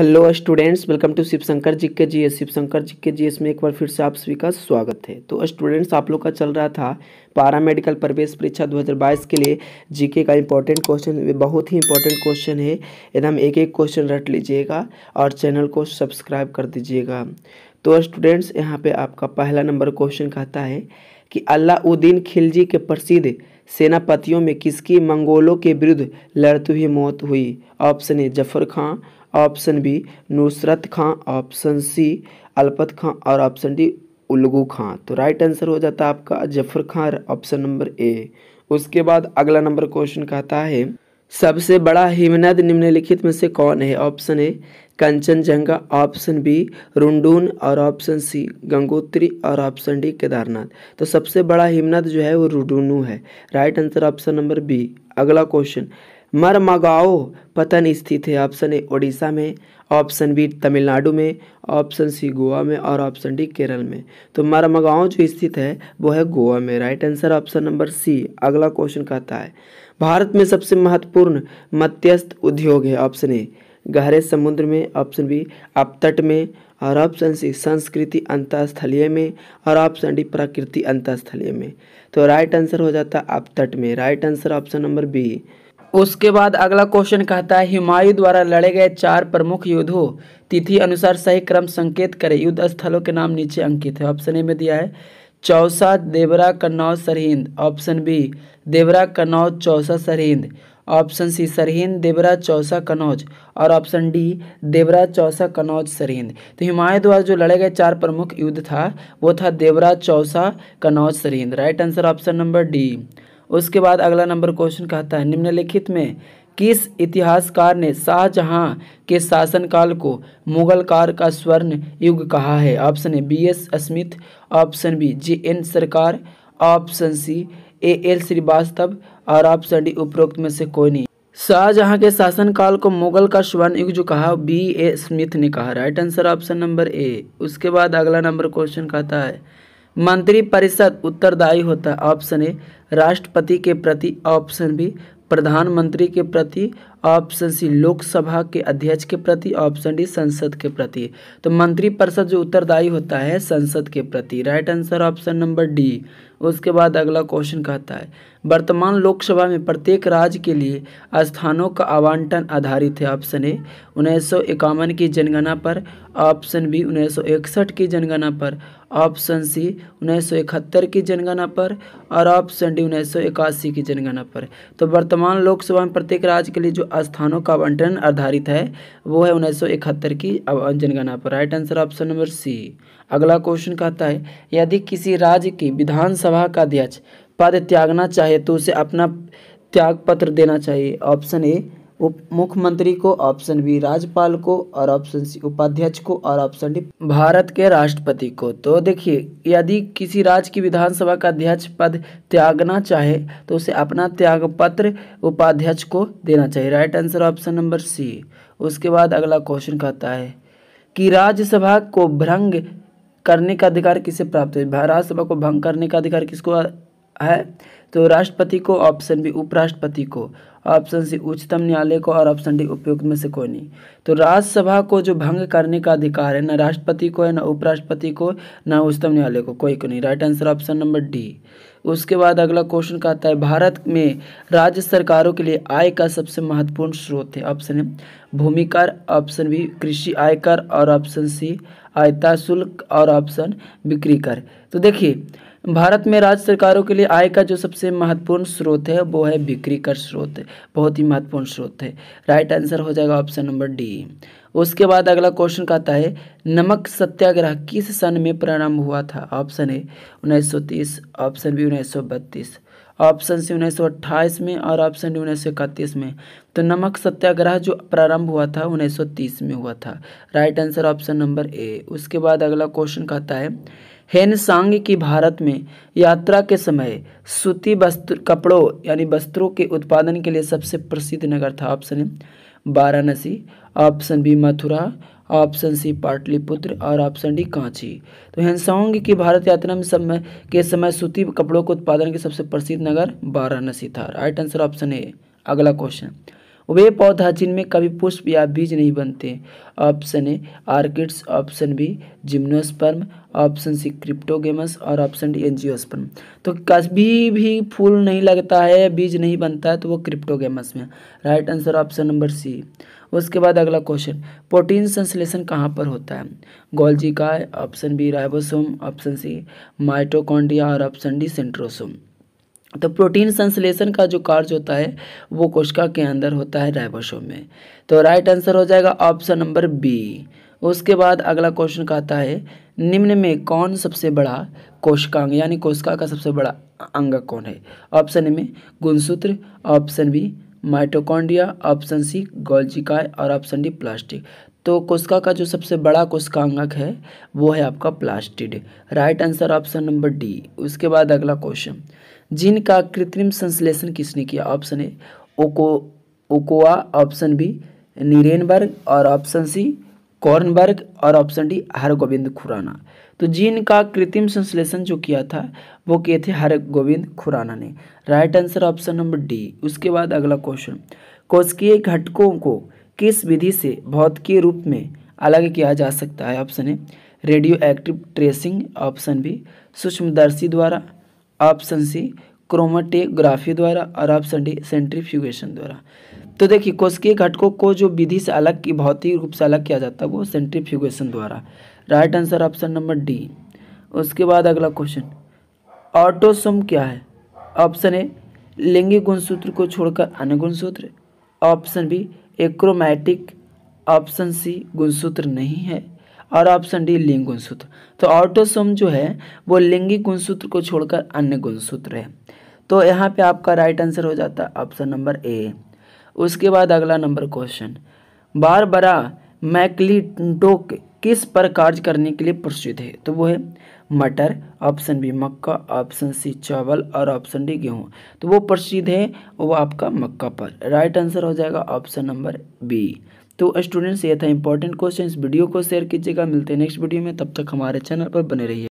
hello students welcome to Shiv Shankar G K G S Shiv Shankar G K G S में एक बार फिर से आप सभी का स्वागत है तो स्टूडेंट्स आप लोग का चल रहा था पारा मेडिकल प्रवेश परीक्षा 2022 के लिए जीके का इंपॉर्टेंट क्वेश्चन बहुत ही इंपॉर्टेंट क्वेश्चन है एकदम एक एक क्वेश्चन रट लीजिएगा और चैनल को सब्सक्राइब कर दीजिएगा तो स्टूडेंट्स यहाँ पर आपका पहला नंबर क्वेश्चन कहता है कि अलाउद्दीन खिलजी के प्रसिद्ध सेनापतियों में किसकी मंगोलों के विरुद्ध लड़ती हुई मौत हुई option A Zafar Khan option B Nusrat Khan option C Alpat Khan और ऑप्शन डी उलगू खां तो राइट आंसर हो जाता है आपका Zafar Khan option number A उसके बाद अगला नंबर क्वेश्चन कहता है सबसे बड़ा हिमनद निम्नलिखित में से कौन है option A Kanchenjunga option B Rundun और ऑप्शन सी गंगोत्री और ऑप्शन डी केदारनाथ तो सबसे बड़ा हिमनद जो है वो रुडूनू है right answer option number B अगला क्वेश्चन मरमगाओ पतन स्थित है ऑप्शन ए ओडिशा में ऑप्शन बी तमिलनाडु में ऑप्शन सी गोवा में और ऑप्शन डी केरल में तो मरमगाओ जो स्थित है वो है गोवा में right answer option number C अगला क्वेश्चन कहता है भारत में सबसे महत्वपूर्ण मध्यस्थ उद्योग है ऑप्शन ए गहरे समुद्र में ऑप्शन बी अपतट में और ऑप्शन सी संस्कृति अंतस्थलीय में और ऑप्शन डी प्रकृति अंतस्थलीय में तो राइट आंसर हो जाता है अपतट में right answer option number B उसके बाद अगला क्वेश्चन कहता है हिमायू द्वारा लड़े गए चार प्रमुख युद्धों तिथि अनुसार सही क्रम संकेत करें युद्ध स्थलों के नाम नीचे अंकित है ऑप्शन ए में दिया है Chausa Deora Kannauj Sirhind option B Deora Kannauj Chausa Sirhind option C Sirhind Deora Chausa Kannauj और ऑप्शन डी देवरा चौसा कनौज सरहिंद तो हिमायत द्वारा जो लड़े गए चार प्रमुख युद्ध था वो था Deora Chausa Kannauj Sirhind right answer option number D उसके बाद अगला नंबर क्वेश्चन कहता है निम्नलिखित में किस इतिहासकार ने शाहजहां के शासनकाल को मुगल कार का स्वर्ण युग कहा है option A B S Smith option B J N Sarkar option C A L Srivastava और ऑप्शन डी उपरोक्त में से कोई नहीं शाहजहां के शासनकाल को मुगल का स्वर्ण युग जो कहा बी ए स्मिथ ने कहा right answer option number A उसके बाद अगला नंबर क्वेश्चन कहता है मंत्रिपरिषद उत्तरदायी होता है ऑप्शन ए राष्ट्रपति के प्रति ऑप्शन बी प्रधानमंत्री के प्रति ऑप्शन सी लोकसभा के अध्यक्ष के प्रति ऑप्शन डी संसद के प्रति तो मंत्रिपरिषद जो उत्तरदायी होता है संसद के प्रति right answer option number D उसके बाद अगला क्वेश्चन कहता है वर्तमान लोकसभा में प्रत्येक राज्य के लिए स्थानों का आवंटन आधारित है ऑप्शन ए उन्नीस की जनगणना पर ऑप्शन बी उन्नीस की जनगणना पर ऑप्शन सी उन्नीस की जनगणना पर और ऑप्शन डी उन्नीस की जनगणना पर तो वर्तमान लोकसभा में प्रत्येक राज्य के लिए जो स्थानों का आवंटन आधारित है वो है उन्नीस की जनगणना पर right answer option number C अगला क्वेश्चन कहता है यदि किसी राज्य की विधानसभा का अध्यक्ष पद त्यागना चाहे तो उसे अपना त्याग पत्र देना चाहिए ऑप्शन ए उप मुख्यमंत्री को ऑप्शन बी राज्यपाल को और ऑप्शन सी उपाध्यक्ष को और ऑप्शन डी भारत के राष्ट्रपति को तो देखिए यदि किसी राज्य की विधानसभा का अध्यक्ष पद त्यागना चाहे तो उसे अपना त्याग पत्र उपाध्यक्ष को देना चाहिए right answer option number C उसके बाद अगला क्वेश्चन कहता है कि राज्यसभा को भ्रंग करने का अधिकार किसे प्राप्त है राज्यसभा को भंग करने का अधिकार किसको है तो राष्ट्रपति को ऑप्शन बी उपराष्ट्रपति को ऑप्शन सी उच्चतम न्यायालय को और ऑप्शन डी उपयुक्त में से कोई नहीं तो राज्यसभा को जो भंग करने का अधिकार है ना राष्ट्रपति को है ना उपराष्ट्रपति को ना उच्चतम न्यायालय को कोई को नहीं right answer option number D उसके बाद अगला क्वेश्चन कहता है भारत में राज्य सरकारों के लिए आय का सबसे महत्वपूर्ण स्रोत है ऑप्शन ए भूमि ऑप्शन बी कृषि आयकर और ऑप्शन सी आयता शुल्क और ऑप्शन बिक्री कर तो देखिए भारत में राज्य सरकारों के लिए आय का जो सबसे महत्वपूर्ण स्रोत है वो है बिक्री का स्रोत बहुत ही महत्वपूर्ण स्रोत है राइट आंसर हो जाएगा ऑप्शन नंबर डी उसके बाद अगला क्वेश्चन कहता है नमक सत्याग्रह किस सन में प्रारंभ हुआ था option A 1930 option B 1932 option C 1928 में और ऑप्शन डी उन्नीस में तो नमक सत्याग्रह जो प्रारंभ हुआ था उन्नीस में हुआ था right answer option number A उसके बाद अगला क्वेश्चन कहता है हेनसांग की भारत में यात्रा के समय सूती वस्त्र कपड़ों यानी वस्त्रों के उत्पादन के लिए सबसे प्रसिद्ध नगर था option A Varanasi option B Mathura option C Pataliputra और ऑप्शन डी कांची तो हेनसांग की भारत यात्रा में समय के समय सूती कपड़ों के उत्पादन के सबसे प्रसिद्ध नगर वाराणसी था राइट आंसर ऑप्शन ए अगला क्वेश्चन वे पौधा जिनमें कभी पुष्प या बीज नहीं बनते option A orchids option B gymnosperm option C cryptogams और ऑप्शन डी एनजियोस्पर्म तो कभी भी फूल नहीं लगता है बीज नहीं बनता है तो वो क्रिप्टोगेमस में right answer option number C उसके बाद अगला क्वेश्चन प्रोटीन संश्लेषण कहाँ पर होता है गोल्जी का option B ribosome option C mitochondria और ऑप्शन डी सेंट्रोसोम तो प्रोटीन संश्लेषण का जो कार्य होता है वो कोशिका के अंदर होता है राइबोसोम में तो राइट आंसर हो जाएगा ऑप्शन नंबर बी उसके बाद अगला क्वेश्चन कहता है निम्न में कौन सबसे बड़ा कोशिकांग यानी कोशिका का सबसे बड़ा अंग कौन है ऑप्शन ए में गुणसूत्र option B mitochondria option C गोल्जिकाय और ऑप्शन डी प्लास्टिक तो कोशिका का जो सबसे बड़ा कोशिकांगक है वो है आपका plastid right answer option number D उसके बाद अगला क्वेश्चन जिन का कृत्रिम संश्लेषण किसने किया ऑप्शन ए ओको ओकोआ ऑप्शन बी नीरेनबर्ग और ऑप्शन सी कॉर्नबर्ग और ऑप्शन डी हरगोविंद खुराना तो जीन का कृत्रिम संश्लेषण जो किया था वो किए थे हरगोविंद खुराना ने right answer option number D उसके बाद अगला क्वेश्चन कोशकीय घटकों को किस विधि से भौतिकीय रूप में अलग किया जा सकता है option A radioactive tracing option B सूक्ष्मदर्शी द्वारा ऑप्शन सी क्रोमेटोग्राफी द्वारा और ऑप्शन डी सेंट्रीफ्यूगेशन द्वारा तो देखिए कोशिकीय घटकों को जो विधि से अलग की भौतिक रूप से अलग किया जाता है वो सेंट्रीफ्यूगेशन द्वारा right answer option number D उसके बाद अगला क्वेश्चन ऑटोसोम क्या है ऑप्शन ए लिंगी गुणसूत्र को छोड़कर अन्य गुणसूत्र option B achromatic option C गुणसूत्र नहीं है और ऑप्शन डी लिंग गुणसूत्र तो ऑटोसोम जो है वो लिंगी गुणसूत्र को छोड़कर अन्य गुणसूत्र है तो यहाँ पे आपका राइट आंसर हो जाता है ऑप्शन नंबर ए उसके बाद अगला नंबर क्वेश्चन बार बरा मैकलीटोक किस पर कार्य करने के लिए प्रसिद्ध है तो वो है मटर ऑप्शन बी मक्का ऑप्शन सी चावल और ऑप्शन डी गेहूँ तो वो प्रसिद्ध है वो आपका मक्का पर राइट आंसर हो जाएगा ऑप्शन नंबर बी तो स्टूडेंट्स ये था इंपॉर्टेंट क्वेश्चन वीडियो को शेयर कीजिएगा मिलते हैं नेक्स्ट वीडियो में तब तक हमारे चैनल पर बने रहिए